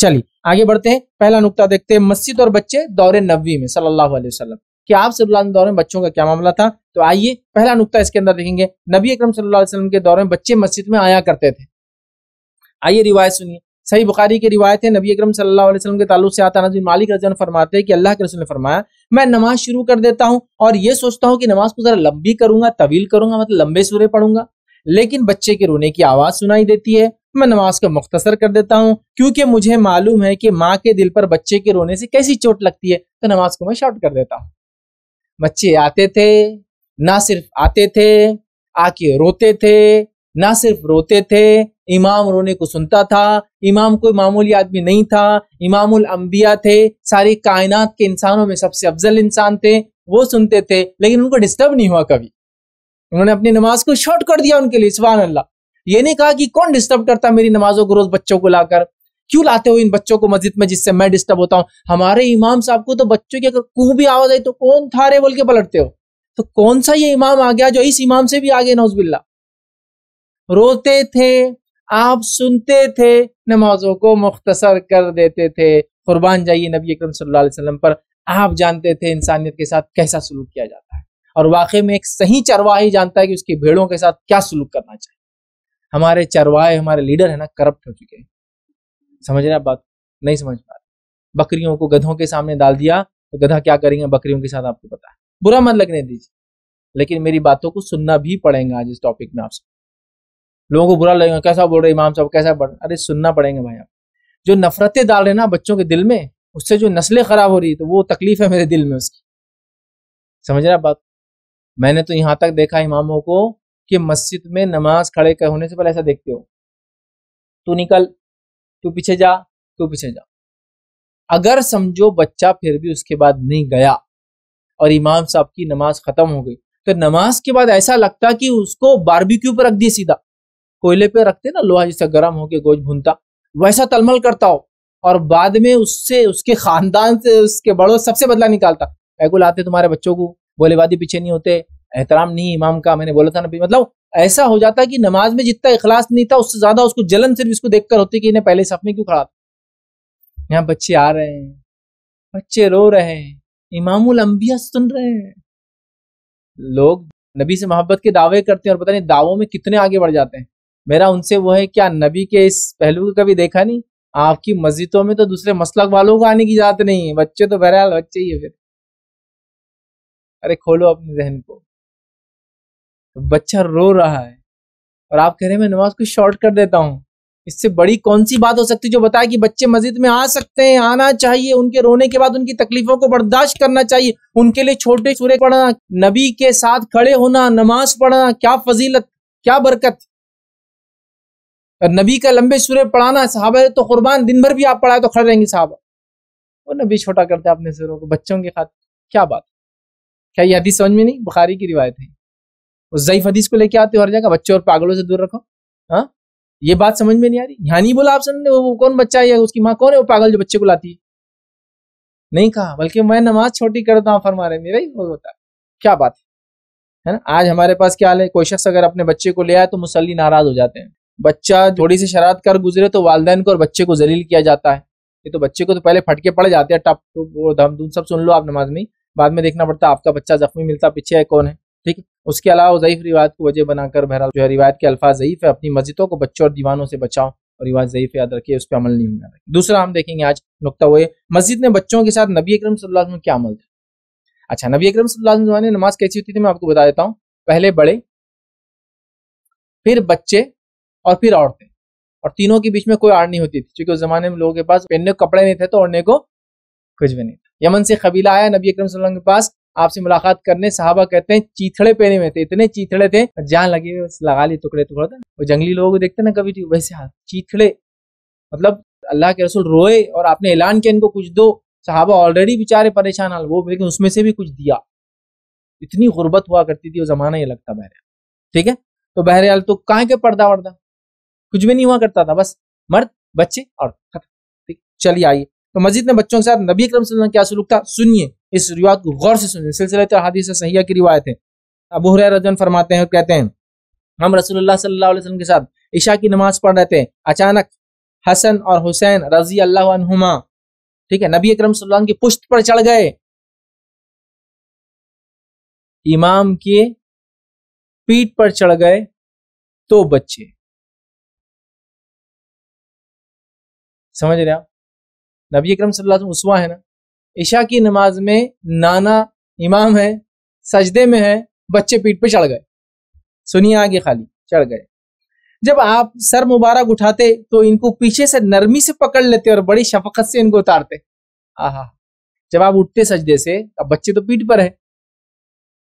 चलिए आगे बढ़ते हैं पहला नुकता देखते हैं मस्जिद और बच्चे दौरे नब्बी में सल्लल्लाहु अलैहि वसल्लम कि आप सल्लल्लाहु अलैहि दौर में बच्चों का क्या मामला था तो आइए पहला नुकता इसके अंदर देखेंगे नबी अकरम सल्लल्लाहु अलैहि वसल्लम के दौरे में बच्चे मस्जिद में आया करते थे आइए रिवायत सुनिए सही बुखारी की रिवायत है नबी अकरम सल्लल्लाहु अलैहि वसल्लम के ताल्लुक से आता नजीम मालिक रजन फरमाते हैं कि अल्लाह के रसूल ने फरमाया मैं नमाज शुरू कर देता हूँ और ये सोचता हूँ कि नमाज को जरा लंबी करूंगा तवील करूंगा मतलब लंबे सूरे पढ़ूंगा लेकिन बच्चे के रोने की आवाज सुनाई देती है मैं नमाज को मुख्तसर कर देता हूँ क्योंकि मुझे मालूम है कि माँ के दिल पर बच्चे के रोने से कैसी चोट लगती है तो नमाज को मैं शॉर्ट कर देता हूँ बच्चे आते थे ना सिर्फ आते थे आके रोते थे ना सिर्फ रोते थे इमाम रोने को सुनता था इमाम कोई मामूली आदमी नहीं था इमामुल अंबिया थे सारी कायनात के इंसानों में सबसे अफजल इंसान थे वो सुनते थे लेकिन उनको डिस्टर्ब नहीं हुआ कभी उन्होंने अपनी नमाज को शॉर्ट कर दिया उनके लिए सुबह अल्लाह ये नहीं कहा कि कौन डिस्टर्ब करता मेरी नमाजों को रोज बच्चों को लाकर क्यों लाते हो इन बच्चों को मस्जिद में जिससे मैं डिस्टर्ब होता हूँ हमारे इमाम साहब को तो बच्चों की अगर कुह भी आवाज आई तो कौन था रे बोल के पलटते हो तो कौन सा ये इमाम आ गया जो इस इमाम से भी आगे नौजबिल्ला रोते थे आप सुनते थे नमाजों को मुख्तसर कर देते थे कुर्बान जाइए नबी अक्रम सल्लाम पर आप जानते थे इंसानियत के साथ कैसा सलूक किया जाता है और वाकई में एक सही चरवाही जानता है कि उसकी भेड़ों के साथ क्या सलूक करना चाहिए हमारे चरवाए हमारे लीडर है ना करप्ट हो चुके हैं समझ रहे आप बात नहीं समझ पा रहे बकरियों को गधों के सामने डाल दिया तो गधा क्या करेंगे बकरियों के साथ आपको पता है बुरा मत लगने दीजिए लेकिन मेरी बातों को सुनना भी पड़ेगा आज इस टॉपिक में आपसे लोगों को बुरा लगेगा कैसा बोल रहे इमाम साहब कैसा पढ़ अरे सुनना पड़ेगा भाई आप जो नफरतें डाल रहे ना बच्चों के दिल में उससे जो नस्लें खराब हो रही तो वो तकलीफ है मेरे दिल में उसकी समझ रहे आप बात मैंने तो यहाँ तक देखा इमामों को कि मस्जिद में नमाज खड़े कर होने से पहले ऐसा देखते हो तू निकल तू पीछे जा तू पीछे जा अगर समझो बच्चा फिर भी उसके बाद नहीं गया और इमाम साहब की नमाज खत्म हो गई तो नमाज के बाद ऐसा लगता कि उसको बारबिक्यू पर रख दिए सीधा कोयले पे रखते ना लोहा जिससे गर्म होके गोज भूनता वैसा तलमल करता हो और बाद में उससे उसके खानदान से उसके बड़ों सबसे बदला निकालता बैगुल आते तुम्हारे बच्चों को बोलेबाजी पीछे नहीं होते एहतराम नहीं इमाम का मैंने बोला था ना मतलब ऐसा हो जाता कि नमाज में जितना इखलास नहीं था उससे ज्यादा उसको जलन सिर्फ इसको देखकर होती कि इन्हें पहले सफ में क्यों खड़ा था यहाँ बच्चे आ रहे हैं बच्चे रो रहे हैं इमामुल अंबिया सुन रहे हैं लोग नबी से मोहब्बत के दावे करते हैं और पता नहीं दावों में कितने आगे बढ़ जाते हैं मेरा उनसे वो है क्या नबी के इस पहलू को कभी देखा नहीं आपकी मस्जिदों में तो दूसरे मसलक वालों को आने की जरूरत नहीं है बच्चे तो बहरहाल बच्चे ही है फिर अरे खोलो अपने जहन को बच्चा रो रहा है और आप कह रहे हैं मैं नमाज को शॉर्ट कर देता हूँ इससे बड़ी कौन सी बात हो सकती है जो बताए कि बच्चे मस्जिद में आ सकते हैं आना चाहिए उनके रोने के बाद उनकी तकलीफों को बर्दाश्त करना चाहिए उनके लिए छोटे सूर्य पढ़ना नबी के साथ खड़े होना नमाज पढ़ना क्या फजीलत क्या बरकत और नबी का लंबे सूर्य पढ़ाना साहबा तो कुरबान दिन भर भी आप पढ़ाए तो खड़े रहेंगे साहबा वो नबी छोटा करते अपने सुरों को बच्चों के खाते क्या बात क्या यह हदीस समझ में नहीं बुखारी की रिवायत है उस जयफ हदीस को लेके आते हो हर जगह बच्चों और पागलों से दूर रखो हाँ ये बात समझ में नहीं आ रही यहाँ नहीं बोला आप सुनने वो कौन बच्चा है उसकी माँ कौन है वो पागल जो बच्चे को लाती है नहीं कहा बल्कि मैं नमाज छोटी करता हूँ फरमा रहे मेरा ही वो होता है क्या बात है है ना आज हमारे पास क्या हाल है कोई शख्स अगर अपने बच्चे को ले आए तो मुसली नाराज हो जाते हैं बच्चा थोड़ी सी शरारत कर गुजरे तो वालदेन को और बच्चे को जलील किया जाता है ये तो बच्चे को तो पहले फटके पड़ जाते हैं टप धम धूम सब सुन लो आप नमाज में बाद में देखना पड़ता है आपका बच्चा जख्मी मिलता पीछे है कौन है ठीक है उसके अलावा ज़यीफ रिवायत को वजह बनाकर बहरहाल जो है रिवायत के अल्फाज ज़यीफ है अपनी मस्जिदों को बच्चों और दीवानों से बचाओ और रिवाज ज़यीफ याद रखिए उस पर अमल नहीं होना दूसरा हम देखेंगे आज नुकता हुए मस्जिद में बच्चों के साथ नबी अक्रम सल्लल्लाहु क्या अमल था अच्छा नबी अक्रम सल्लल्लाहु ने नमाज कैसी होती थी मैं आपको बता देता हूँ पहले बड़े फिर बच्चे और फिर औरतें और तीनों के बीच में कोई आड़ नहीं होती थी क्योंकि उस जमाने में लोगों के पास पहनने को कपड़े नहीं थे तो ओढ़ने को कुछ भी नहीं था यमन से कबीला आया नबी अक्रम के पास आपसे मुलाकात करने साहबा कहते हैं चीथड़े पहने हुए थे इतने चीथड़े थे जहाँ लगे बस लगा लिए टुकड़े टुकड़े थे वो जंगली लोगों को देखते ना कभी तो वैसे चीथड़े मतलब अल्लाह के रसूल रोए और आपने ऐलान किया इनको कुछ दो साहबा ऑलरेडी बेचारे परेशान हाल वो लेकिन उसमें से भी कुछ दिया इतनी गुर्बत हुआ करती थी वो जमाना ये लगता बहरहाल ठीक है तो बहरहाल तो कहाँ के पर्दा वर्दा कुछ भी नहीं हुआ करता था बस मर्द बच्चे और ठीक चलिए आइए तो मस्जिद में बच्चों के साथ नबी अक्रम क्या सलूक था सुनिए इस रिवायत को गौर से सुनिए सिलसिले तो हादी से सहिया की रिवायत है अब रजन फरमाते हैं कहते हैं हम रसूलुल्लाह सल्लल्लाहु अलैहि वसल्लम के साथ ईशा की नमाज पढ़ रहे थे अचानक हसन और हुसैन रजी अल्लाह ठीक है नबी अक्रम सल्लल्लाहु की पुश्त पर चढ़ गए इमाम के पीठ पर चढ़ गए तो बच्चे समझ रहे आप नबी अक्रम सल्लल्लाहु अलैहि उसवा है ना ईशा की नमाज में नाना इमाम है सजदे में है बच्चे पीठ पे चढ़ गए सुनिए आगे खाली चढ़ गए जब आप सर मुबारक उठाते तो इनको पीछे से नरमी से पकड़ लेते और बड़ी शफकत से इनको उतारते आहा जब आप उठते सजदे से अब बच्चे तो पीठ पर है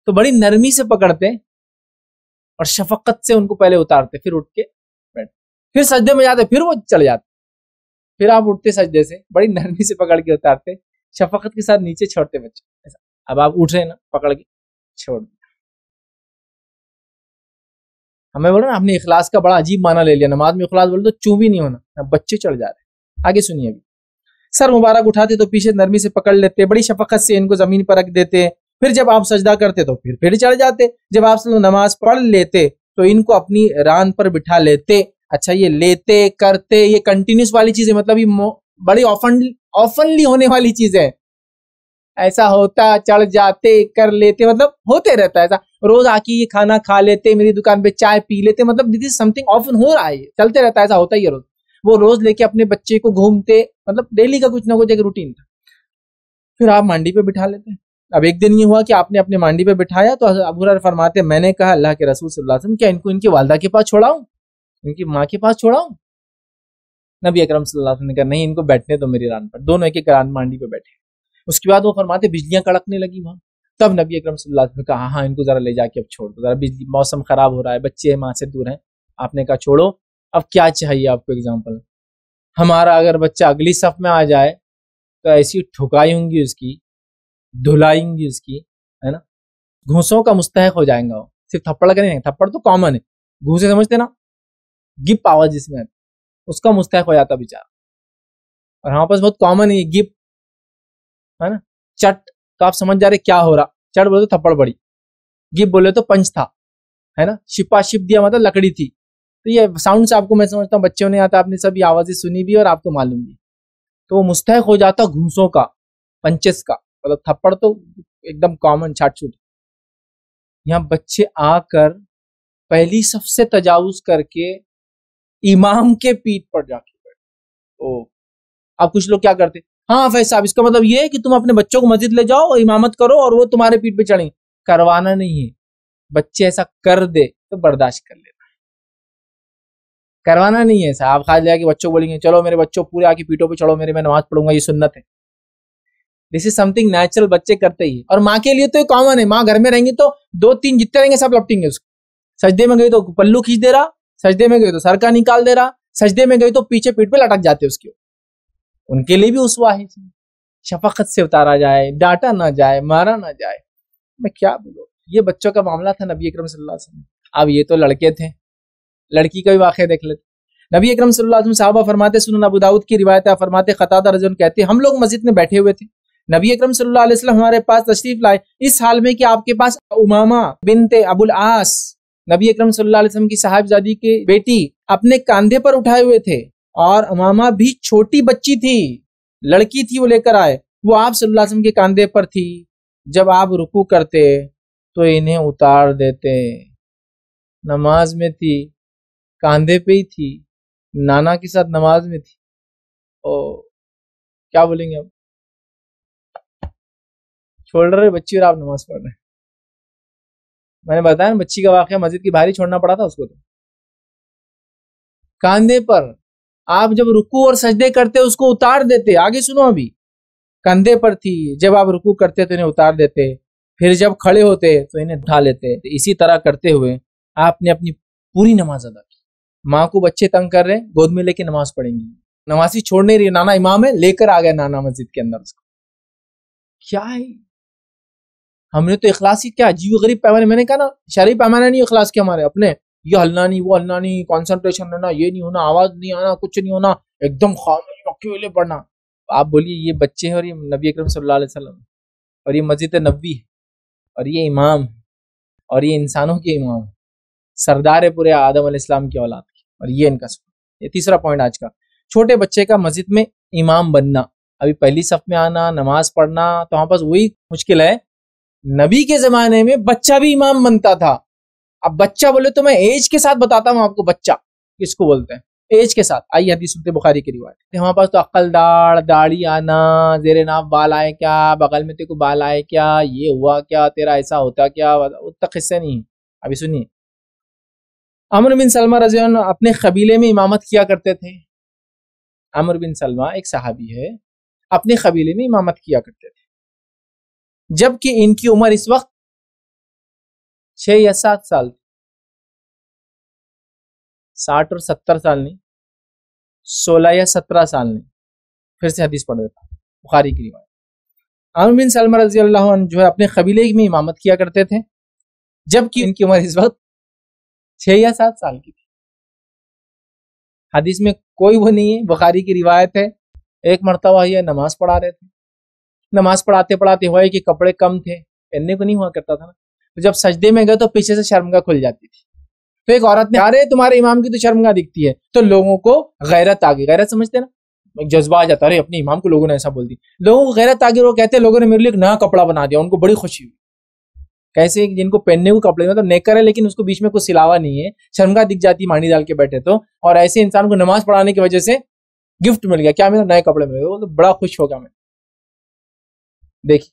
तो बड़ी नरमी से पकड़ते और शफकत से उनको पहले उतारते फिर उठ के बैठते फिर सजदे में जाते फिर वो चले जाते फिर आप उठते सजदे से बड़ी नरमी से पकड़ के उतारते शफकत के साथ नीचे छोड़ते बच्चे अब आप उठ रहे ना पकड़ के छोड़ दिया हमें बोलो ना आपने इखलास का बड़ा अजीब माना ले लिया नमाज में इखलास बोले तो चू भी नहीं होना ना बच्चे चढ़ जा रहे आगे सुनिए अभी सर मुबारक उठाते तो पीछे नरमी से पकड़ लेते बड़ी शफकत से इनको जमीन पर रख देते फिर जब आप सजदा करते तो फिर फिर चढ़ जाते जब आप नमाज पढ़ लेते तो इनको अपनी रान पर बिठा लेते अच्छा ये लेते करते ये कंटिन्यूस वाली चीज है मतलब ये बड़ी ऑफन ऑफनली होने वाली चीज है ऐसा होता चढ़ जाते कर लेते मतलब होते रहता है ऐसा रोज आके ये खाना खा लेते मेरी दुकान पे चाय पी लेते मतलब दिस इज समथिंग ऑफन हो रहा है चलते रहता है ऐसा होता ही है रोज वो रोज लेके अपने बच्चे को घूमते मतलब डेली का कुछ ना कुछ एक रूटीन था फिर आप मांडी पे बिठा लेते अब एक दिन ये हुआ कि आपने अपने मांडी पे बिठाया तो अबूर फरमाते मैंने कहा अल्लाह के रसूल सल्लल्लाहु अलैहि वसल्लम क्या इनको इनकी वालदा के पास छोड़ाऊं इनकी माँ के पास छोड़ाऊं नबी अकरम सल्लल्लाहु ने कहा नहीं इनको बैठने दो मेरी रान पर दोनों एक एक रान मांडी पे बैठे उसके बाद वो फरमाते बिजलियां कड़कने लगी वहां तब नबी अकरम सल्लल्लाहु ने कहा हाँ, हाँ इनको ज़रा ले जाके अब छोड़ दो ज़रा बिजली मौसम ख़राब हो रहा है बच्चे माँ से दूर हैं आपने कहा छोड़ो अब क्या चाहिए आपको एग्जाम्पल हमारा अगर बच्चा अगली सफ में आ जाए तो ऐसी ठुकाई होंगी उसकी धुलाई होंगी उसकी है ना घूसों का मुस्तक हो जाएगा वो सिर्फ थप्पड़ का नहीं थप्पड़ तो कॉमन है घूसे समझते ना गिप आवाज जिसमें आती उसका मुस्तक हो जाता बेचारा और हमारे पास बहुत कॉमन है गिप है ना चट तो आप समझ जा रहे क्या हो रहा चट बोले तो थप्पड़ पड़ी गिप बोले तो पंच था है ना शिपा शिप दिया मतलब लकड़ी थी तो ये साउंड से आपको मैं समझता हूँ बच्चों ने आता तो आपने सभी आवाज़ें सुनी भी और आपको मालूम भी तो वो मुस्तक हो जाता घूसों का पंचस का मतलब थप्पड़ तो एकदम कॉमन छाट छूट यहाँ बच्चे आकर पहली सबसे तजावुज करके इमाम के पीठ पर जाके बैठ ओ अब कुछ लोग क्या करते हाँ फैज साहब इसका मतलब ये है कि तुम अपने बच्चों को मस्जिद ले जाओ और इमामत करो और वो तुम्हारे पीठ पे चढ़ें करवाना नहीं है बच्चे ऐसा कर दे तो बर्दाश्त कर लेना है करवाना नहीं है साहब खास लिया कि बच्चों बोलेंगे चलो मेरे बच्चों पूरे आके पीठों पे चढ़ो मेरे मैं नमाज पढ़ूंगा ये सुन्नत है दिस इज समथिंग नेचुरल बच्चे करते ही और माँ के लिए तो कॉमन है माँ घर में रहेंगे तो दो तीन जितने रहेंगे सब लपटेंगे उसको सजदे में गई तो पल्लू खींच दे रहा सजदे में गई तो सर का निकाल दे रहा सजदे में गई तो पीछे पीठ पे लटक जाते उसके उनके लिए भी उसवा है शफकत से उतारा जाए डांटा ना जाए मारा ना जाए मैं क्या बोलो ये बच्चों का मामला था नबी अकरम सल्लल्लाहु अलैहि वसल्लम अब ये तो लड़के थे लड़की का भी वाक्य देख लेते नबी अकरम सल्लल्लाहु अलैहि वसल्लम साहबा फरमाते सुन अबू दाऊद की रिवायत फरमाते खतादा रजन कहते हम लोग मस्जिद में बैठे हुए थे नबी अकरम सल्लल्लाहु अलैहि वसल्लम हमारे पास तशरीफ लाए इस हाल में कि आपके पास उमामा बिनते अबुल आस नबी अक्रम सल्लल्लाहु की साहेबजादी की बेटी अपने कंधे पर उठाए हुए थे और अमामा भी छोटी बच्ची थी लड़की थी वो लेकर आए वो आप सल्लाम के कांधे पर थी जब आप रुकू करते तो इन्हें उतार देते नमाज में थी कांधे पे ही थी नाना के साथ नमाज में थी ओ क्या बोलेंगे अब छोड़ रहे बच्ची और आप नमाज पढ़ रहे हैं मैंने बताया ना बच्ची का वाक्य मस्जिद की भारी छोड़ना पड़ा था उसको तो कांधे पर आप जब रुकू और सजदे करते उसको उतार देते आगे सुनो अभी कंधे पर थी जब आप रुकू करते तो इन्हें उतार देते फिर जब खड़े होते तो इन्हें उठा लेते तो इसी तरह करते हुए आपने अपनी पूरी नमाज अदा की माँ को बच्चे तंग कर रहे गोद में लेके नमाज पढ़ेंगी नमाजी छोड़ नहीं रही नाना इमाम है लेकर आ गया नाना मस्जिद के अंदर उसको क्या है हमने तो इखलास ही क्या अजीब गरीब पैमाने मैंने कहा ना शरी पैमाना नहीं इखलास के हमारे अपने ये हलना नहीं वो हलना नहीं कॉन्सेंट्रेशन रहना ये नहीं होना आवाज नहीं आना कुछ नहीं होना एकदम खामोश पढ़ना आप बोलिए ये बच्चे हैं और ये नबी अकरम सल्लल्लाहु अलैहि वसल्लम और ये मस्जिद नबी है और ये इमाम और ये इंसानों के इमाम सरदार है पूरे आदम इस्लाम की औलाद की और ये इनका ये तीसरा पॉइंट आज का छोटे बच्चे का मस्जिद में इमाम बनना अभी पहली सफ में आना नमाज पढ़ना तो हमारे पास वही मुश्किल है नबी के जमाने में बच्चा भी इमाम बनता था अब बच्चा बोले तो मैं एज के साथ बताता हूँ आपको बच्चा किसको बोलते हैं एज के साथ आई हदीस सुनते बुखारी की रिवायत हमारे पास तो अक्ल दाड़ दाढ़ी आना जेरे नाम बाल आए क्या बगल में तेरे को बाल आए क्या ये हुआ क्या तेरा ऐसा होता क्या उतना किस्से नहीं है अभी सुनिए अमर बिन सलमा रज अपने कबीले में इमामत किया करते थे अमर बिन सलमा एक सहाबी है अपने कबीले में इमामत किया करते थे जबकि इनकी उम्र इस वक्त छह या सात साल थी साठ और सत्तर साल ने सोलह या सत्रह साल नहीं फिर से हदीस पढ़ देता बुखारी की रिवायत आमिर बिन सलम रजी अल्लाह जो है अपने कबीले में इमामत किया करते थे जबकि इनकी उम्र इस वक्त छह या सात साल की थी हदीस में कोई वो नहीं है बुखारी की रिवायत है एक मरतबा यह नमाज पढ़ा रहे थे नमाज पढ़ाते पढ़ाते हुआ कि कपड़े कम थे पहनने को नहीं हुआ करता था ना तो जब सजदे में गए तो पीछे से शर्मगा खुल जाती थी तो एक औरत ने अरे तुम्हारे इमाम की तो शर्मगा दिखती है तो लोगों को गैरत आ गई गैरत समझते ना एक जज्बा आ जाता है अरे अपने इमाम को लोगों ने ऐसा बोल दिया लोगों को गैरत आगे वो कहते हैं लोगों ने मेरे लिए नया कपड़ा बना दिया उनको बड़ी खुशी हुई कैसे जिनको पहनने को कपड़े मतलब तो नेकर है लेकिन उसको बीच में कोई सिलावा नहीं है शर्मगा दिख जाती मानी डाल के बैठे तो और ऐसे इंसान को नमाज पढ़ाने की वजह से गिफ्ट मिल गया क्या मेरे नए कपड़े मिल गए तो बड़ा खुश हो गया मैं देखिए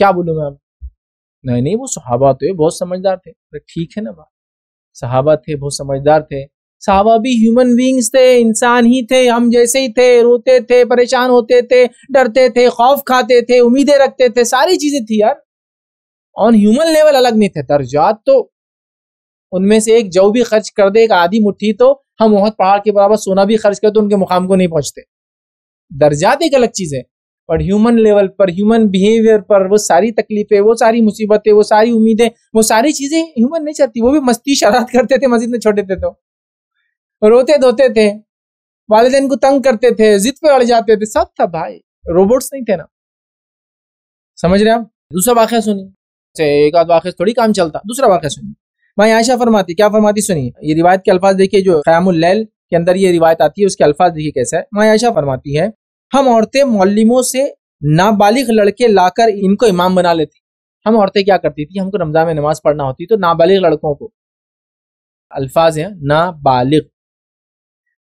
क्या बोलू मैं आप नहीं नहीं वो सहाबा तो बहुत समझदार थे ठीक है ना बात सहाबा थे बहुत समझदार थे सहाबा भी ह्यूमन बींग्स थे इंसान ही थे हम जैसे ही थे रोते थे परेशान होते थे डरते थे खौफ खाते थे उम्मीदें रखते थे सारी चीजें थी यार ऑन ह्यूमन लेवल अलग नहीं थे दर्जात तो उनमें से एक जव भी खर्च कर दे एक आधी मुट्ठी तो हम बहुत पहाड़ के बराबर सोना भी खर्च कर तो उनके मुकाम को नहीं पहुंचते दर्जात एक अलग चीज है पर ह्यूमन लेवल पर ह्यूमन बिहेवियर पर वो सारी तकलीफें वो सारी मुसीबतें वो सारी उम्मीदें वो सारी चीजें ह्यूमन नहीं चाहती वो भी मस्ती शरारत करते थे मस्जिद में छोटे थे तो रोते धोते थे वालदेन को तंग करते थे जिद पे अड़ जाते थे सब था भाई रोबोट्स नहीं थे ना समझ रहे आप दूसरा वाक्य सुनिए अच्छा, एक आध वाक्य थोड़ी काम चलता दूसरा वाक्य सुनिए मैं आयशा फरमाती क्या फरमाती सुनिए ये रिवायत के अल्फाज देखिए जो खयामुल के अंदर ये रिवायत आती है उसके अल्फाज देखिए कैसा है मैं आयशा फरमाती है हम औरतें मौलिमों से नाबालिग लड़के लाकर इनको इमाम बना लेती हम औरतें क्या करती थी हमको रमजान में नमाज पढ़ना होती तो नाबालिग लड़कों को अल्फाज हैं नाबालिग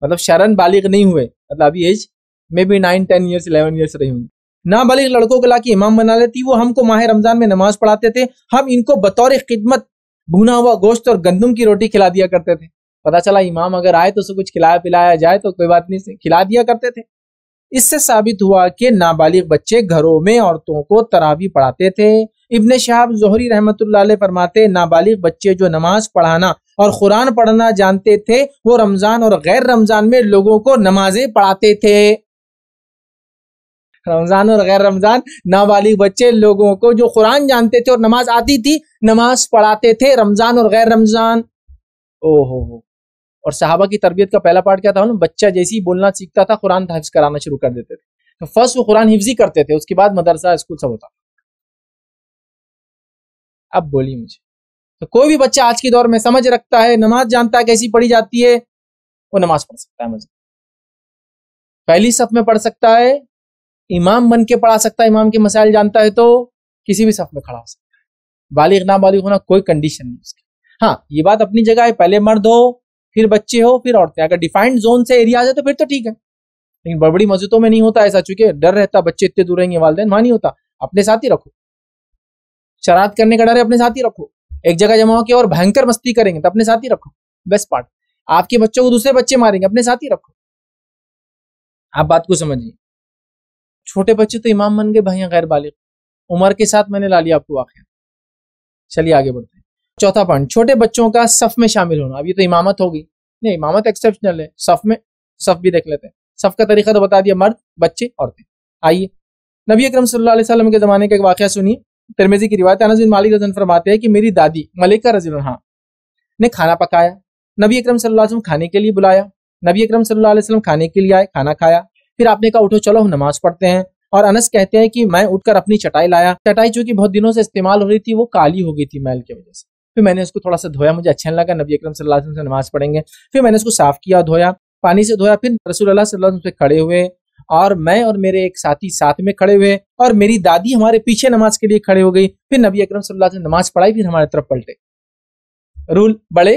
मतलब शरण बालिग नहीं हुए मतलब अभी age may be nine ten years eleven years रही होंगी नाबालिग लड़कों को लाके इमाम बना लेती वो हमको माह रमजान में नमाज पढ़ाते थे हम इनको बतौर खिदमत भुना हुआ गोश्त और गंदम की रोटी खिला दिया करते थे पता चला इमाम अगर आए तो उसे कुछ खिलाया पिलाया जाए तो कोई बात नहीं खिला दिया करते थे इससे साबित हुआ कि नाबालिग बच्चे घरों में औरतों को तरावी पढ़ाते थे इबन शहाब जोहरी रहमत फरमाते नाबालिग बच्चे जो नमाज पढ़ाना और कुरान पढ़ना जानते थे वो रमजान और गैर रमजान में लोगों को नमाजें पढ़ाते थे रमजान और गैर रमजान नाबालिग बच्चे लोगों को जो कुरान जानते थे और नमाज आती थी नमाज पढ़ाते थे रमजान और गैर रमजान ओहो हो और साहबा की तरबियत का पहला पार्ट क्या था बच्चा जैसे ही बोलना सीखता था कुरान हिफ्ज कराना शुरू कर देते थे तो फर्स्ट वो कुरान हिफ्जी करते थे उसके बाद मदरसा स्कूल सब होता अब बोलिए मुझे तो कोई भी बच्चा आज के दौर में समझ रखता है नमाज जानता है कैसी पढ़ी जाती है वो नमाज पढ़ सकता है मुझे पहली सफ में पढ़ सकता है इमाम बन के पढ़ा सकता है इमाम के मसाइल जानता है तो किसी भी सफ में खड़ा हो सकता है बालिग ना बालिग होना कोई कंडीशन नहीं उसकी हाँ ये बात अपनी जगह है पहले मर्द हो फिर बच्चे हो फिर औरतें अगर डिफाइंड जोन से एरिया आ जाए तो फिर तो ठीक है लेकिन बड़ी मस्जिदों में नहीं होता ऐसा चूंकि डर रहता बच्चे इतने दूर रहेंगे वालदेन वहां नहीं होता अपने साथ ही रखो शरारत करने का डर है अपने साथ ही रखो एक जगह जमा होकर और भयंकर मस्ती करेंगे तो अपने साथ ही रखो बेस्ट पार्ट आपके बच्चों को दूसरे बच्चे मारेंगे अपने साथ ही रखो आप बात को समझिए छोटे बच्चे तो इमाम बन गए भाई गैर बालिग उम्र के साथ मैंने ला लिया आपको वाक्य चलिए आगे बढ़ते हैं चौथा पॉइंट छोटे बच्चों का सफ में शामिल होना अब ये तो इमामत होगी नहीं इमामत एक्सेप्शनल है सफ में सफ भी देख लेते हैं सफ का तरीका तो बता दिया मर्द बच्चे औरतें आइए नबी अकरम सल्लल्लाहु अलैहि वसल्लम के ज़माने का एक वाक्य सुनिए तिरमेजी की रिवायत अनस बिन मालिक रजन फरमाते हैं कि मेरी दादी मलिका रजी ने खाना पकाया नबी अकरम सल्लल्लाहु अलैहि वसल्लम खाने के लिए बुलाया नबी अकरम सल्लल्लाहु अलैहि वसल्लम खाने के लिए आए खाना खाया फिर आपने कहा उठो चलो हम नमाज पढ़ते हैं और अनस कहते हैं कि मैं उठकर अपनी चटाई लाया चटाई जो कि बहुत दिनों से इस्तेमाल हो रही थी वो काली हो गई थी मैल की वजह से फिर मैंने उसको थोड़ा सा धोया मुझे अच्छा लगा नबी अक्रम सल्लल्लाहु अलैहि वसल्लम से नमाज पढ़ेंगे फिर मैंने उसको साफ किया धोया पानी से धोया फिर रसूल सल्लल्लाहु अलैहि खड़े हुए और मैं और मेरे एक साथी साथ में खड़े हुए और मेरी दादी हमारे पीछे नमाज के लिए खड़े हो गई फिर नबी अकरम सल्लल्लाहु अलैहि वसल्लम नमाज पढ़ाई फिर हमारे तरफ पलटे रूल बड़े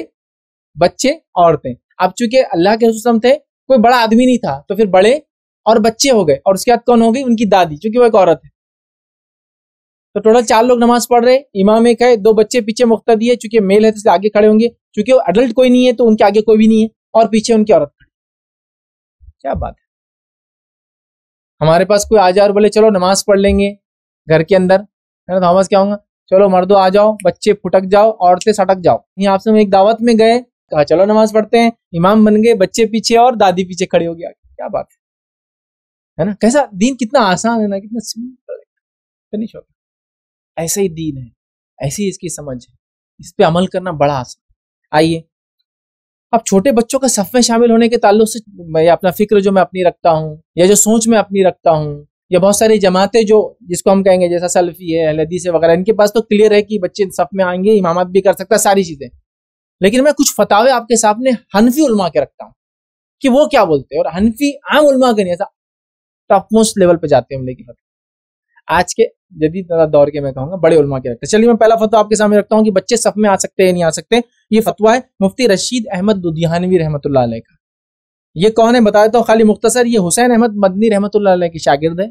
बच्चे औरतें अब चूंकि अल्लाह के रसूल थे कोई बड़ा आदमी नहीं था तो फिर बड़े और बच्चे हो गए और उसके बाद कौन हो गई उनकी दादी चूंकि वो एक औरत है तो टोटल चार लोग नमाज पढ़ रहे इमाम एक है दो बच्चे पीछे मुख्तदी है चूंकि मेल है तो आगे खड़े होंगे चूंकि अडल्ट कोई नहीं है तो उनके आगे कोई भी नहीं है और पीछे उनकी औरत खड़ी क्या बात है हमारे पास कोई आ जाओ और बोले चलो नमाज पढ़ लेंगे घर के अंदर है ना तो हमारे क्या होगा चलो मर्दो आ जाओ बच्चे फुटक जाओ औरतें सटक जाओ यहाँ आपसे हम एक दावत में गए कहा चलो नमाज पढ़ते हैं इमाम बन गए बच्चे पीछे और दादी पीछे खड़े हो गया क्या बात है है ना कैसा दिन कितना आसान है ना कितना सिंपल है इतनी शौक ऐसे ही दीन है ऐसी इसकी समझ है इस पर अमल करना बड़ा आसान आइए अब छोटे बच्चों का सफ में शामिल होने के ताल्लुक से मैं अपना फिक्र जो मैं अपनी रखता हूँ या जो सोच मैं अपनी रखता हूँ या बहुत सारी जमातें जो जिसको हम कहेंगे जैसा सल्फी है लदीस वगैरह इनके पास तो क्लियर है कि बच्चे सफ में आएंगे इमामत भी कर सकता है सारी चीज़ें लेकिन मैं कुछ फतावे आपके सामने हनफी उलमा के रखता हूँ कि वो क्या बोलते हैं और हनफी आम उलमा के नहीं ऐसा टॉप मोस्ट लेवल पर जाते हैं हम लेकिन आज के यदि दौर के मैं कहूँगा बड़े उलमा के रखते चलिए मैं पहला फतवा आपके सामने रखता हूँ कि बच्चे सब में आ सकते हैं नहीं आ सकते ये फतवा है मुफ्ती रशीद अहमद दुधियानवी रहमत का ये कौन है बता देता हूँ खाली मुख्तसर ये हुसैन अहमद मदनी रहमत के शागिद है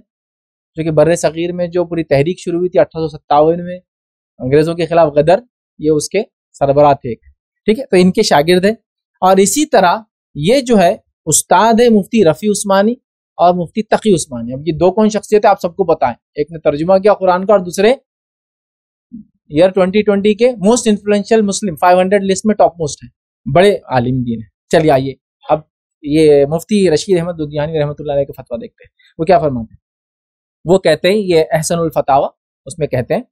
जो कि बर सग़ीर में जो पूरी तहरीक शुरू हुई थी अठारह में अंग्रेज़ों के खिलाफ गदर ये उसके सरबरा थे ठीक है तो इनके शागिर्द है और इसी तरह ये जो है उस्ताद है मुफ्ती रफ़ी उस्मानी और मुफ्ती तकी उस्मानी अब ये दो कौन शख्सियत है आप सबको बताएं एक ने तर्जुमा किया कुरान का और दूसरे ईयर 2020 के मोस्ट इन्फ्लुएंशियल मुस्लिम 500 लिस्ट में टॉप मोस्ट है बड़े आलिम दीन है चलिए आइए अब ये मुफ्ती रशीद अहमद लुधियानी रहमत के फतवा देखते हैं वो क्या फरमाते हैं वो कहते हैं ये फतावा उसमें कहते हैं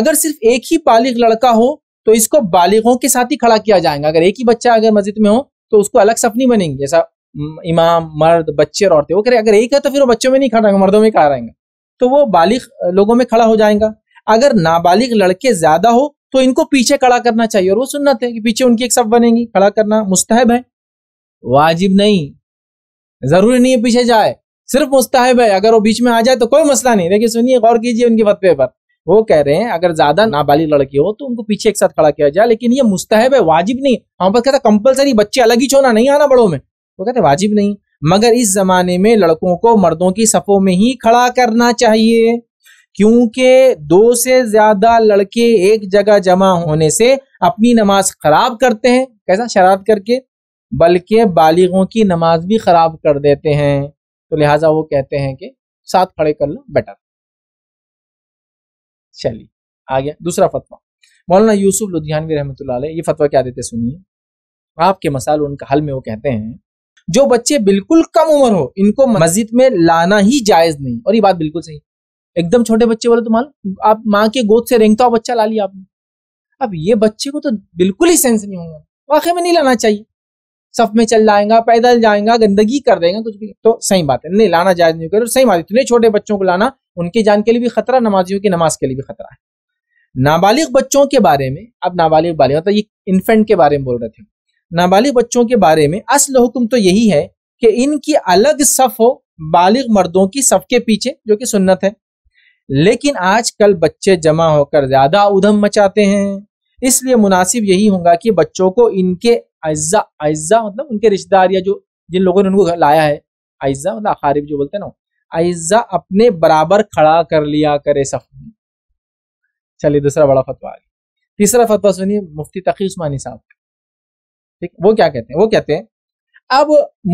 अगर सिर्फ एक ही बालिग लड़का हो तो इसको बालिगों के साथ ही खड़ा किया जाएगा अगर एक ही बच्चा अगर मस्जिद में हो तो उसको अलग सफनी बनेंगे बनेंगी जैसा इमाम मर्द बच्चे और औरतें वो कह रहे अगर एक है तो फिर वो बच्चों में नहीं खड़ा मर्दों में खड़ा रहेंगे तो वो बालिग लोगों में खड़ा हो जाएगा अगर नाबालिग लड़के ज्यादा हो तो इनको पीछे खड़ा करना चाहिए और वो सुनना है कि पीछे उनकी एक सब बनेंगी खड़ा करना मुस्तहब है वाजिब नहीं जरूरी नहीं है पीछे जाए सिर्फ मुस्तहब है अगर वो बीच में आ जाए तो कोई मसला नहीं देखिए सुनिए गौर कीजिए उनके फतवे पर वो कह रहे हैं अगर ज्यादा नाबालिग लड़की हो तो उनको पीछे एक साथ खड़ा किया जाए लेकिन ये मुस्तहब है वाजिब नहीं हम पर कहता कंपलसरी बच्चे अलग ही छोड़ना नहीं आना बड़ों में वो कहते वाजिब नहीं मगर इस जमाने में लड़कों को मर्दों की सफों में ही खड़ा करना चाहिए क्योंकि दो से ज्यादा लड़के एक जगह जमा होने से अपनी नमाज खराब करते हैं कैसा शरारत करके बल्कि बालिगों की नमाज भी खराब कर देते हैं तो लिहाजा वो कहते हैं कि साथ खड़े कर लो बेटर चलिए आ गया दूसरा फतवा मौलाना यूसुफ लुधियानवी रहमत ये फतवा क्या देते सुनिए आपके मसाल उनका हल में वो कहते हैं जो बच्चे बिल्कुल कम उम्र हो इनको मस्जिद में लाना ही जायज नहीं और ये बात बिल्कुल सही एकदम छोटे बच्चे बोले तो मान आप माँ के गोद से रेंगता हुआ बच्चा ला लिया आपने अब ये बच्चे को तो बिल्कुल ही सेंस नहीं होगा वाकई में नहीं लाना चाहिए सफ में चल जाएगा पैदल जाएगा गंदगी कर देगा कुछ भी तो सही बात है नहीं लाना जायज नहीं करो सही बात है इतने छोटे बच्चों को लाना उनकी जान के लिए भी खतरा नमाजियों की नमाज के लिए भी खतरा है नाबालिग बच्चों के बारे में अब नाबालिग बालिग मतलब ये इन्फेंट के बारे में बोल रहे थे नाबालिग बच्चों के बारे में असल हुक्म तो यही है कि इनकी अलग सफ हो बालिग मर्दों की सफ के पीछे जो कि सुन्नत है लेकिन आजकल बच्चे जमा होकर ज्यादा उधम मचाते हैं इसलिए मुनासिब यही होगा कि बच्चों को इनके अज्जा अज्जा मतलब उनके रिश्तेदार या जो जिन लोगों ने उनको लाया है अज्जा मतलब अखारिब जो बोलते हैं ना अज्जा अपने बराबर खड़ा कर लिया करे सफ चलिए दूसरा बड़ा फतवा आ गया तीसरा फतवा सुनिए मुफ्ती तकी उस्मानी साहब ठीक वो क्या कहते हैं वो कहते हैं अब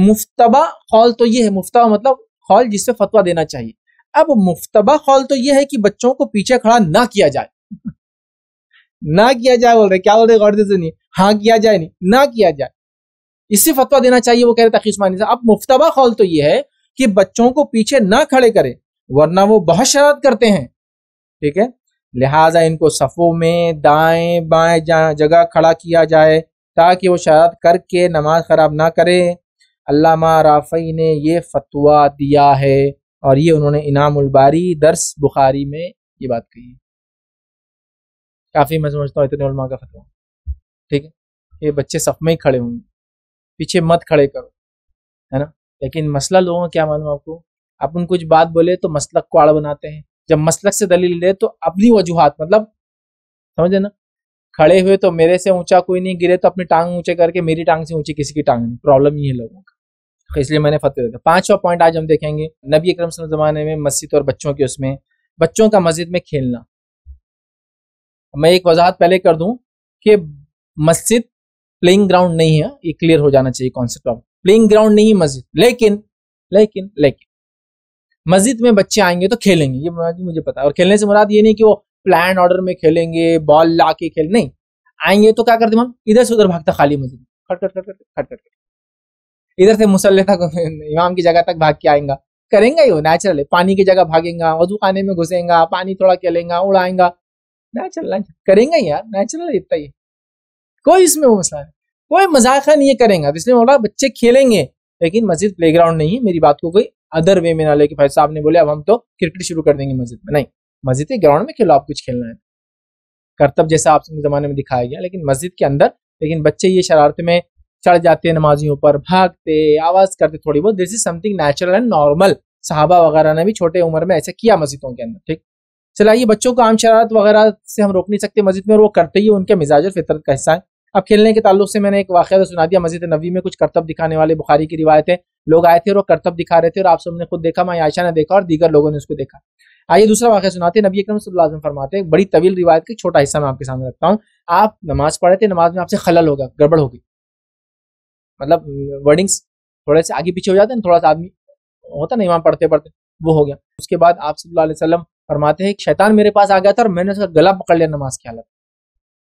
मुफ्तबा कौल तो ये है मुफ्तबा मतलब कौल जिससे फतवा देना चाहिए अब मुफ्तबा कौल तो ये है कि बच्चों को पीछे खड़ा ना किया जाए ना किया जाए बोल रहे क्या बोल रहे गौर से नहीं हाँ किया जाए नहीं ना किया जाए इससे फतवा देना चाहिए वो कह रहे तकीस मानी अब मुफ्तबा कौल तो ये है कि बच्चों को पीछे ना खड़े करें वरना वो बहुत शरारत करते हैं ठीक है लिहाजा इनको सफ़ों में दाएं बाएं जगह खड़ा किया जाए ताकि वो शरारत करके नमाज ख़राब ना करे अल्लामा राफ़ी ने ये फतवा दिया है और ये उन्होंने इनामबारी दर्स बुखारी में ये बात कही काफ़ी मैं समझता हूँ इतने उलमा का फतवा ठीक है ये बच्चे सफ़ में ही खड़े होंगे पीछे मत खड़े करो है ना लेकिन मसला लोगों क्या मालूम आपको अपन कुछ बात बोले तो मसलक को आड़ बनाते हैं जब मसलक से दलील ले तो अपनी वजूहत मतलब समझे ना खड़े हुए तो मेरे से ऊंचा कोई नहीं गिरे तो अपनी टांग ऊंचे करके मेरी टांग से ऊंची किसी की टांग नहीं प्रॉब्लम ये है लोगों का तो इसलिए मैंने फतेह देखा पांचवा पॉइंट आज हम देखेंगे नबी अक्रम जमाने में मस्जिद और बच्चों के उसमें बच्चों का मस्जिद में खेलना मैं एक वजाहत पहले कर दूं कि मस्जिद प्लेइंग ग्राउंड नहीं है ये क्लियर हो जाना चाहिए कॉन्सेप्ट ऑफ प्लेइंग ग्राउंड नहीं है मस्जिद लेकिन लेकिन लेकिन मस्जिद में बच्चे आएंगे तो खेलेंगे ये मुझे पता है और खेलने से मुराद ये नहीं कि वो प्लान ऑर्डर में खेलेंगे बॉल ला के खेल नहीं आएंगे तो क्या करते हम इधर से उधर भागता खाली मस्जिद खट खट खट खट इधर से मुसल्ले तक इमाम की जगह तक भाग के आएंगा करेंगे ही वो नेचुरल पानी की जगह भागेगा वजू खाने में घुसेगा पानी थोड़ा खेलेगा उड़ाएंगा नेचुरल करेंगे यार नेचुरल इतना ही कोई इसमें वो मसला है कोई मजाका नहीं करेंगे इसलिए बोला बच्चे खेलेंगे लेकिन मस्जिद प्लेग्राउंड नहीं है मेरी बात को कोई अदर वे में ना लेके भाई साहब ने बोले अब हम तो क्रिकेट शुरू कर देंगे मस्जिद में नहीं मस्जिद के ग्राउंड में खेलो आप कुछ खेलना है करतब जैसा आप ज़माने में दिखाया गया लेकिन मस्जिद के अंदर लेकिन बच्चे ये शरारत में चढ़ जाते हैं नमाजियों पर भागते आवाज़ करते थोड़ी बहुत this is something natural and normal साहबा वगैरह ने भी छोटे उम्र में ऐसा किया मस्जिदों के अंदर ठीक चला ये बच्चों को आम शरारत वगैरह से हम रोक नहीं सकते मस्जिद में और वो करते ही उनके मिजाज और फितरत का हिस्सा है अब खेलने के ताल्लुक से मैंने एक वाक़ा तो सुना दिया मस्जिद नबी में कुछ करतब दिखाने वाले बुखारी की रिवायतें लोग आए थे और करतब दिखा रहे थे और आप सबने खुद देखा मैं आयशा ने देखा और दीगर लोगों ने उसको देखा आइए दूसरा वाक्य सुनाते हैं नबी अकरम सल्लल्लाहु फरमाते हैं बड़ी तवील रिवायत का छोटा हिस्सा मैं आपके सामने रखता हूँ आप नमाज पढ़े थे नमाज में आपसे खलल होगा गड़बड़ होगी मतलब वर्डिंग्स थोड़े से आगे पीछे हो जाते हैं थोड़ा सा आदमी होता ना इमाम पढ़ते पढ़ते वो हो गया उसके बाद आप सल्लल्लाहु अलैहि वसल्लम फरमाते हैं शैतान मेरे पास आ गया था और मैंने उसका गला पकड़ लिया नमाज की हालत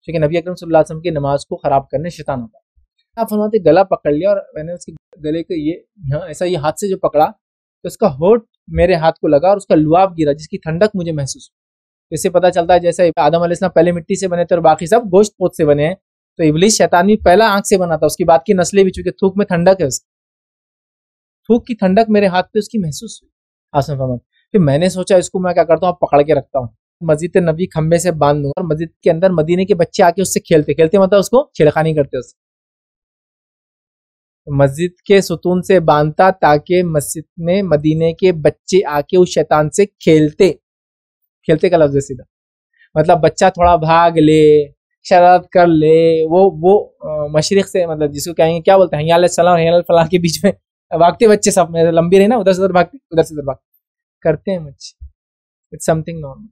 क्योंकि नबी अकरम सल्लल्लाहु अलैहि वसल्लम की नमाज को ख़राब करने शैतान होता है आप फरमाते गला पकड़ लिया और मैंने उसकी गले के ये यहाँ ऐसा ये हाथ से जो पकड़ा तो उसका होठ मेरे हाथ को लगा और उसका लुआब गिरा जिसकी ठंडक मुझे महसूस हुई इससे पता चलता है जैसे आदम अलैहिस्सलाम पहले मिट्टी से बने थे और बाकी सब गोश्त पोत से बने हैं तो इबलीस शैतान भी पहला आंख से बना था उसकी बात की नस्लें भी चूंकि थूक में ठंडक है उसकी थूक की ठंडक मेरे हाथ पे उसकी महसूस हुई आसम फहमद फिर मैंने सोचा इसको मैं क्या करता हूँ पकड़ के रखता हूँ मस्जिद नबी खम्बे से बांध दूंगा और मस्जिद के अंदर मदीने के बच्चे आके उससे खेलते खेलते मतलब उसको छेड़खानी करते उससे मस्जिद के सुतून से बांधता ताकि मस्जिद में मदीने के बच्चे आके उस शैतान से खेलते खेलते का लफ्ज सीधा मतलब बच्चा थोड़ा भाग ले शरारत कर ले वो वो मशरक से मतलब जिसको कहेंगे क्या बोलते हैं सलाम फलाह के बीच में भागते बच्चे सब में लंबी रहे ना उधर से उधर भागते उधर से उधर भागते करते हैं बच्चे इट्स समथिंग नॉर्मल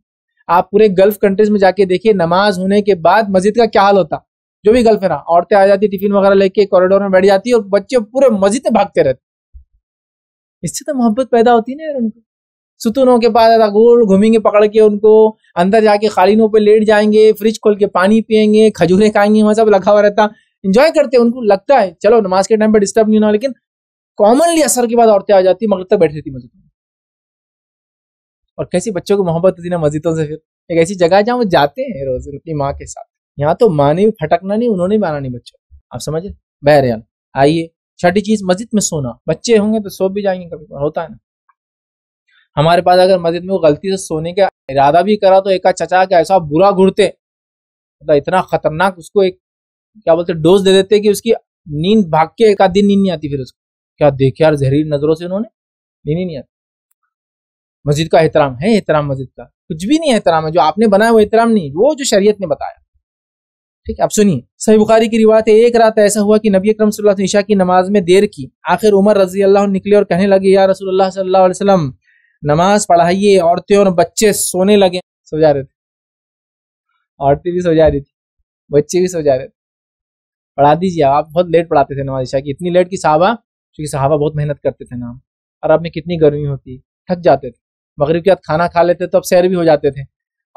आप पूरे गल्फ कंट्रीज में जाके देखिए नमाज होने के बाद मस्जिद का क्या हाल होता जो भी गर्लफ्रेंड है औरतें आ जाती टिफिन वगैरह लेके कॉरिडोर में बैठ जाती है और बच्चे पूरे मस्जिद में भागते रहते इससे तो मोहब्बत पैदा होती ना यार उनको सुतूनों के पास गोल घूमेंगे पकड़ के उनको अंदर जाके खालीनों पर लेट जाएंगे फ्रिज खोल के पानी पियेंगे खजूरें खाएंगे वहां सब लगा हुआ रहता इंजॉय करते हैं उनको लगता है चलो नमाज के टाइम पर डिस्टर्ब नहीं होना लेकिन कॉमनली असर के बाद औरतें आ जाती मगर तक बैठ रहती मस्जिद में और कैसी बच्चों को मोहब्बत होती ना मस्जिदों से फिर एक ऐसी जगह जहाँ वो जाते हैं रोज अपनी माँ के साथ यहाँ तो माने फटकना नहीं उन्होंने माना नहीं बच्चों आप समझे बहरहाल आइए छठी चीज मस्जिद में सोना बच्चे होंगे तो सो भी जाएंगे कभी होता है ना हमारे पास अगर मस्जिद में वो गलती से सोने का इरादा भी करा तो एक चचा का ऐसा बुरा घुरते मतलब इतना खतरनाक उसको एक क्या बोलते डोज दे देते कि उसकी नींद भाग के एक आधी दिन नींद नहीं आती फिर उसको क्या देखे यार जहरीली नजरों से उन्होंने नींद नहीं आती मस्जिद का एहतराम है एहतराम मस्जिद का कुछ भी नहीं एहतराम है जो आपने बनाया वो एहतराम नहीं वो जो शरीयत ने बताया ठीक है आप सुनिए सही बुखारी की रिवायत है एक रात ऐसा हुआ कि नबी अक्रम सल्लल्लाहु ईशा की नमाज में देर की आखिर उमर रजी अल्लाह निकले और कहने लगे या रसोल्ला सल्लाम नमाज पढ़ाइए औरतें और बच्चे सोने लगे सो रहे थे औरतें भी सो रही थी बच्चे भी सो रहे थे पढ़ा दीजिए आप बहुत लेट पढ़ाते थे नमाज ईशा की इतनी लेट की साहबा क्योंकि साहबा बहुत मेहनत करते थे नाम और अब में कितनी गर्मी होती थक जाते थे मगरब के बाद खाना खा लेते तो अब सैर भी हो जाते थे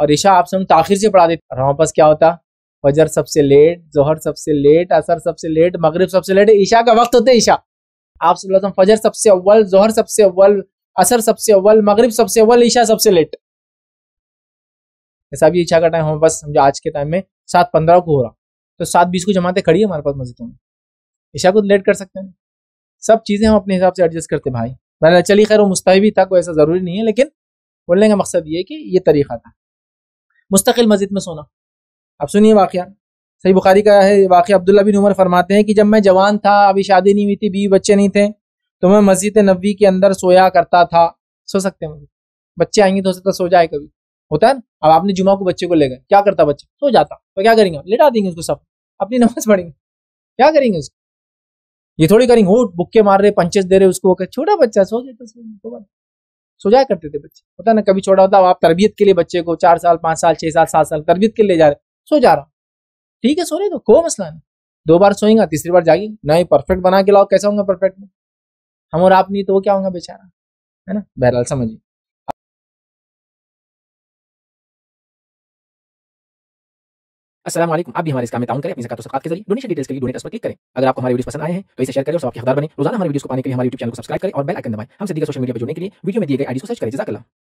और ईशा आप समझ ताखिर से पढ़ा देते और वापस क्या होता फजर सबसे लेट जोहर सबसे लेट असर सबसे लेट मगरिब सबसे लेट ईशा का वक्त होते ईशा आप फजर सबसे अव्वल जोहर सबसे अव्वल असर सबसे अव्वल मगरिब सबसे अव्वल ईशा सबसे लेट ऐसा भी ईशा का टाइम हम बस समझो आज के टाइम में सात पंद्रह को हो रहा तो सात बीस को जमाते खड़ी है हमारे पास मस्जिदों में ईशा को लेट कर सकते हैं सब चीज़ें हम अपने हिसाब से एडजस्ट करते भाई मैंने चली खैर वो मुस्ताहिबी था कोई ऐसा ज़रूरी नहीं है लेकिन बोलने का मकसद ये कि ये तरीका था मुस्तकिल मस्जिद में सोना अब सुनिए वाक्य सही बुखारी का है वाक़ अब्दुल्ला बिन उमर फरमाते हैं कि जब मैं जवान था अभी शादी नहीं हुई थी बीवी बच्चे नहीं थे तो मैं मस्जिद नबी के अंदर सोया करता था सो सकते हैं बच्चे आएंगे तो हो सकता सो जाए कभी होता है ना अब आपने जुमा को बच्चे को ले गए क्या करता बच्चा सो जाता तो क्या करेंगे लेटा देंगे उसको सब अपनी नमाज पढ़ेंगे क्या करेंगे उसको ये थोड़ी करेंगे होट बुक्के मार रहे पंचेस दे रहे उसको छोटा बच्चा सो गया तो, तो सो जाया करते थे बच्चे होता ना कभी छोटा होता आप तरबियत के लिए बच्चे को चार साल पाँच साल छः साल सात साल तरबियत के लिए जा रहे सो जा रहा हूँ ठीक है सो रहे तो कोई मसला नहीं दो बार सोएंगा तीसरी बार जागी नहीं परफेक्ट बना के लाओ कैसा होंगे परफेक्ट में हम और आप नहीं तो वो क्या होगा बेचारा है ना बहरहाल समझिए असलम आप भी हमारे इस काम में ताउन करें अपनी जकात सकात के जरिए डोनेशन डिटेल्स के लिए डोनेट पर क्लिक करें अगर आपको हमारी वीडियो पसंद आए हैं तो इसे शेयर करें और आपके हकदार बने रोजाना हमारे वीडियो को पाने के लिए हमारे यूट्यूब चैनल को सब्सक्राइब करें और बेल आइकन दबाएं हम सीधे सोशल मीडिया पर जुड़ने के लिए वीडियो में दिए गए आईडी को सर्च करें जजाकला